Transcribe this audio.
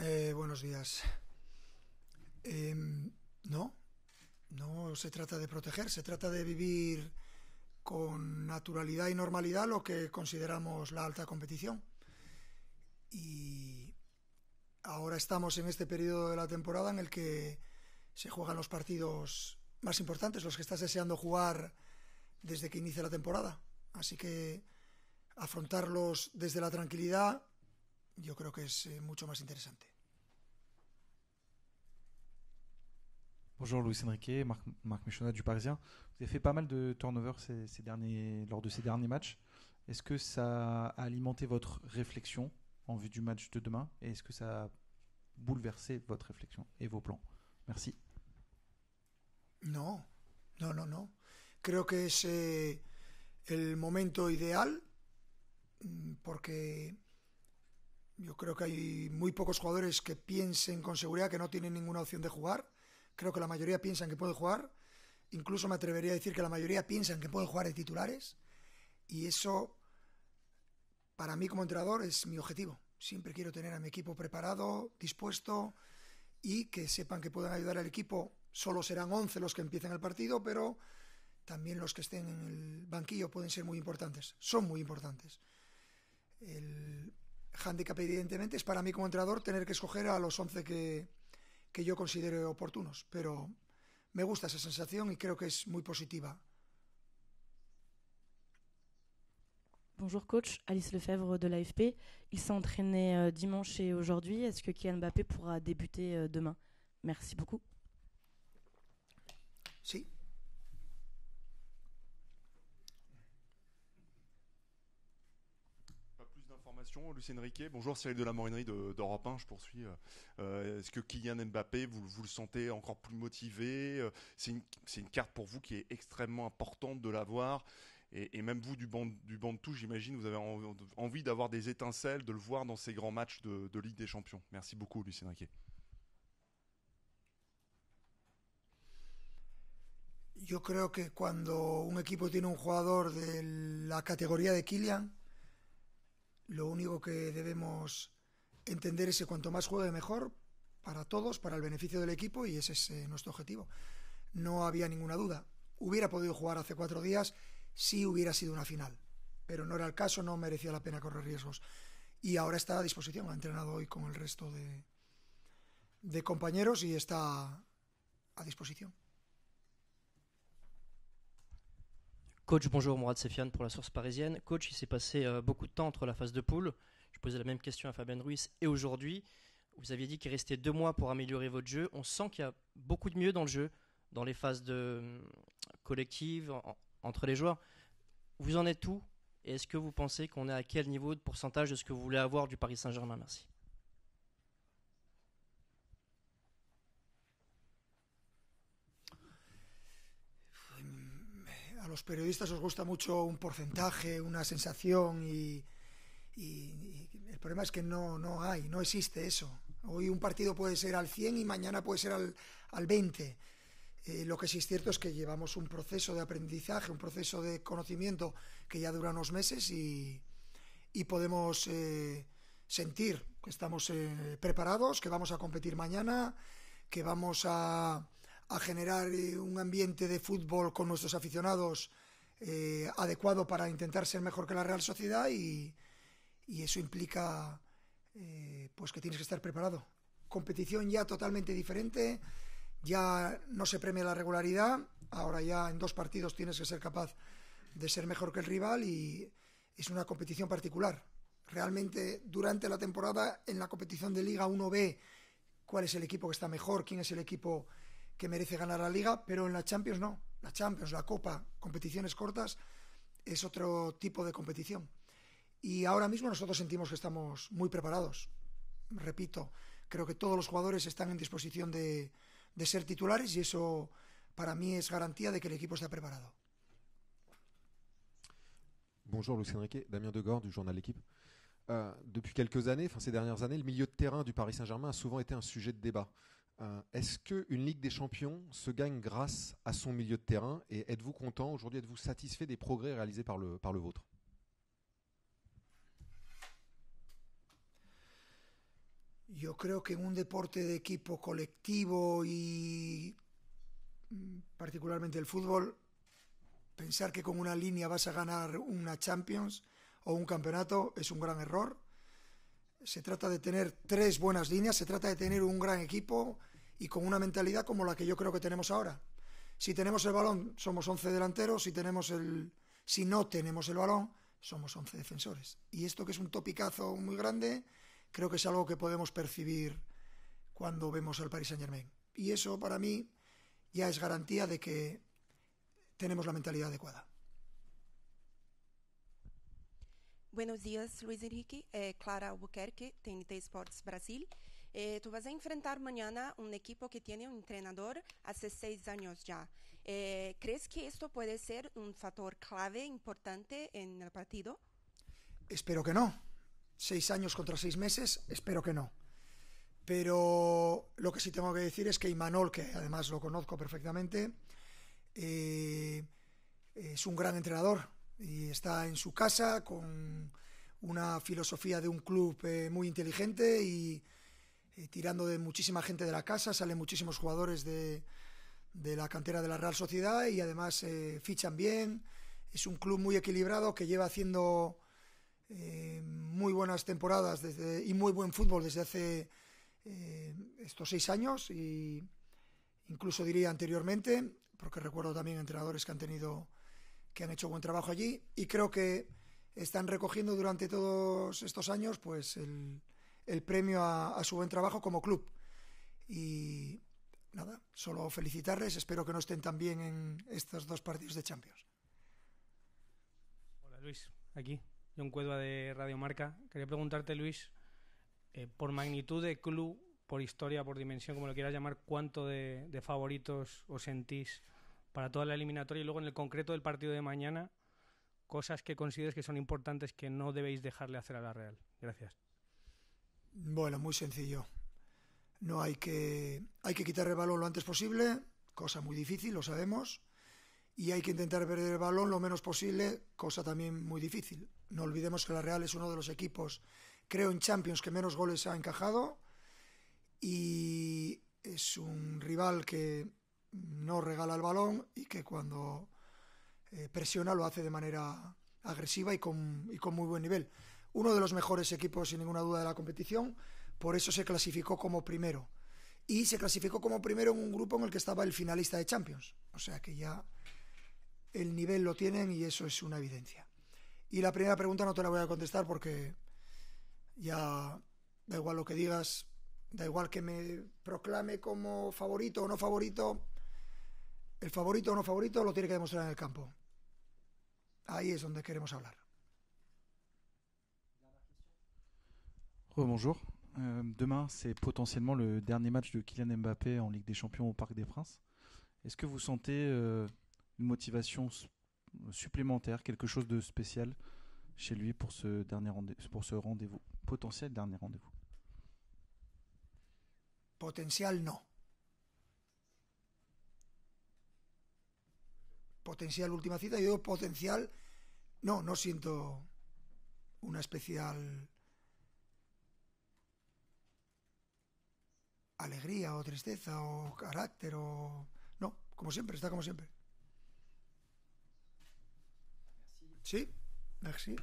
Eh, buenos días. Em, no, no se trata de proteger, se trata de vivir con naturalidad y normalidad lo que consideramos la alta competición. Y ahora estamos en este periodo de la temporada en el que se juegan los partidos más importantes, los que estás deseando jugar desde que inicia la temporada. Así que afrontarlos desde la tranquilidad yo creo que c'est eh, mucho más intéressant. Bonjour louis Enrique, Marc, Marc Michonat du Parisien. Vous avez fait pas mal de turnovers ces, derniers, lors de ces derniers matchs. Est-ce que ça a alimenté votre réflexion en vue du match de demain Et est-ce que ça a bouleversé votre réflexion et vos plans Merci. Non, non, non. Je Creo que c'est eh, le moment idéal ideal mm, que Yo creo que hay muy pocos jugadores que piensen con seguridad que no tienen ninguna opción de jugar. Creo que la mayoría piensan que pueden jugar. Incluso me atrevería a decir que la mayoría piensan que pueden jugar de titulares. Y eso, para mí como entrenador, es mi objetivo. Siempre quiero tener a mi equipo preparado, dispuesto y que sepan que pueden ayudar al equipo. Solo serán 11 los que empiecen el partido, pero también los que estén en el banquillo pueden ser muy importantes. Son muy importantes. El handicap, evidentemente, es para mí como entrenador tener que escoger a los 11 que, que yo considere oportunos, pero me gusta esa sensación y creo que es muy positiva. Bonjour coach, Alice Lefebvre de l'AFP. Il s'est entraîné euh, dimanche et aujourd'hui. Est-ce que Kylian Mbappé pourra débuter euh, demain Merci beaucoup. Si, Lucien Riquet. Bonjour, Cyril de la Morinerie de, 1, je poursuis. Euh, est-ce que Kylian Mbappé, vous, vous, le sentez encore plus motivé euh, C'est une, carte pour vous qui est extrêmement importante de l'avoir. Et, et, même vous, du banc, du banc de j'imagine, vous avez envie d'avoir des étincelles, de le voir dans ces grands matchs de, de Ligue des Champions. Merci beaucoup, Lucien Riquet. Yo creo que cuando un equipo tiene un jugador de la categoría de Kylian, Lo único que debemos entender es que cuanto más juegue mejor para todos, para el beneficio del equipo y ese es eh, nuestro objetivo. No había ninguna duda. Hubiera podido jugar hace cuatro días si hubiera sido una final, pero no era el caso, no merecía la pena correr riesgos. Y ahora está a disposición, ha entrenado hoy con el resto de compañeros y está a disposición. Coach, bonjour, Mourad Sefiane pour la source parisienne. Coach, il s'est passé euh, beaucoup de temps entre la phase de poule. Je posais la même question à Fabien Ruiz et aujourd'hui. Vous aviez dit qu'il restait deux mois pour améliorer votre jeu. On sent qu'il y a beaucoup de mieux dans le jeu, dans les phases de euh, collectives, entre les joueurs. Vous en êtes où Et est-ce que vous pensez qu'on est à quel niveau de pourcentage de ce que vous voulez avoir du Paris Saint-Germain Merci. los periodistas os gusta mucho un porcentaje, una sensación y, el problema es que no, no hay, no existe eso. Hoy un partido puede ser al 100 y mañana puede ser al, al 20. Eh, lo que sí es cierto es que llevamos un proceso de aprendizaje, un proceso de conocimiento que ya dura unos meses y, y podemos eh, sentir que estamos eh, preparados, que vamos a competir mañana, que vamos a a generar eh, un ambiente de fútbol con nuestros aficionados eh, adecuado para intentar ser mejor que la Real Sociedad y, eso implica eh, pues que tienes que estar preparado. Competición ya totalmente diferente, ya no se premia la regularidad, ahora ya en dos partidos tienes que ser capaz de ser mejor que el rival y es una competición particular. Realmente durante la temporada en la competición de Liga 1 ve cuál es el equipo que está mejor, quién es el equipo que merece ganar la liga, pero en la Champions no. La Champions, la Copa, competiciones cortas, es otro tipo de competición. Y ahora mismo nosotros sentimos que estamos muy preparados. Repito, creo que todos los jugadores están en disposición de, de ser titulares y eso para mí es garantía de que el equipo está preparado. Bonjour Lucien Riquet, Damien Degord du journal L'équipe. Euh, depuis quelques années, enfin ces dernières années, le milieu de terrain du Paris Saint-Germain a souvent été un sujet de débat. Euh, est-ce qu'une Ligue des Champions se gagne grâce à son milieu de terrain Et êtes-vous content aujourd'hui Êtes-vous satisfait des progrès réalisés par le, par le vôtre Je crois que en un deporte de equipo colectivo y particularmente el fútbol, pensar que con une ligne vas a ganar una Champions ou un campeonato est un grand error. Se trata de tener tres buenas líneas, se trata de tener un gran equipo y con una mentalidad como la que yo creo que tenemos ahora. Si tenemos el balón, somos 11 delanteros, si, tenemos el, si no tenemos el balón, somos 11 defensores. Y esto que es un topicazo muy grande, creo que es algo que podemos percibir cuando vemos al Paris Saint-Germain. Y eso para mí ya es garantía de que tenemos la mentalidad adecuada. Buenos días, Luis Enrique. Eh, Clara Albuquerque, TNT Sports Brasil. Eh, tú vas a enfrentar mañana un equipo que tiene un entrenador hace seis años ya. Eh, ¿Crees que esto puede ser un factor clave importante en el partido? Espero que no. Seis años contra seis meses, espero que no. Pero lo que sí tengo que decir es que Imanol, que además lo conozco perfectamente, eh, es un gran entrenador y está en su casa con una filosofía de un club muy inteligente y eh, tirando de muchísima gente de la casa, salen muchísimos jugadores de, de la cantera de la Real Sociedad y además eh, fichan bien. Es un club muy equilibrado que lleva haciendo eh, muy buenas temporadas desde, y muy buen fútbol desde hace estos seis años y incluso diría anteriormente, porque recuerdo también entrenadores que han tenido que han hecho buen trabajo allí y creo que están recogiendo durante todos estos años pues el, el premio a, a su buen trabajo como club. Y nada, solo felicitarles, espero que no estén tan bien en estos dos partidos de Champions. Hola Luis, aquí, John Cuedva de Radio Marca. Quería preguntarte, Luis, eh, por magnitud de club, por historia, por dimensión, como lo quieras llamar, ¿cuánto de, de favoritos os sentís para toda la eliminatoria? Y luego en el concreto del partido de mañana, cosas que consideres que son importantes que no debéis dejarle hacer a la Real. Gracias. Bueno, muy sencillo. No hay que hay que quitar el balón lo antes posible, cosa muy difícil, lo sabemos, y hay que intentar perder el balón lo menos posible, cosa también muy difícil. No olvidemos que la Real es uno de los equipos, creo en Champions que menos goles ha encajado y es un rival que no regala el balón y que cuando eh, presiona lo hace de manera agresiva y con, y con muy buen nivel uno de los mejores equipos sin ninguna duda de la competición, por eso se clasificó como primero. Y se clasificó como primero en un grupo en el que estaba el finalista de Champions. O sea que ya el nivel lo tienen y eso es una evidencia. Y la primera pregunta no te la voy a contestar porque ya da igual lo que digas, da igual que me proclame como favorito o no favorito, el favorito o no favorito lo tiene que demostrar en el campo. Ahí es donde queremos hablar. Bonjour. Euh, demain, c'est potentiellement le dernier match de Kylian Mbappé en Ligue des Champions au Parc des Princes. Est-ce que vous sentez euh, une motivation supplémentaire, quelque chose de spécial chez lui pour ce dernier rendez-vous, pour ce rendez-vous potentiel dernier rendez-vous Potentiel, non. Potentiel, última cita, yo potencial, no, no siento una especial alegría o tristeza o carácter o... No, como siempre, está como siempre. Sí, sí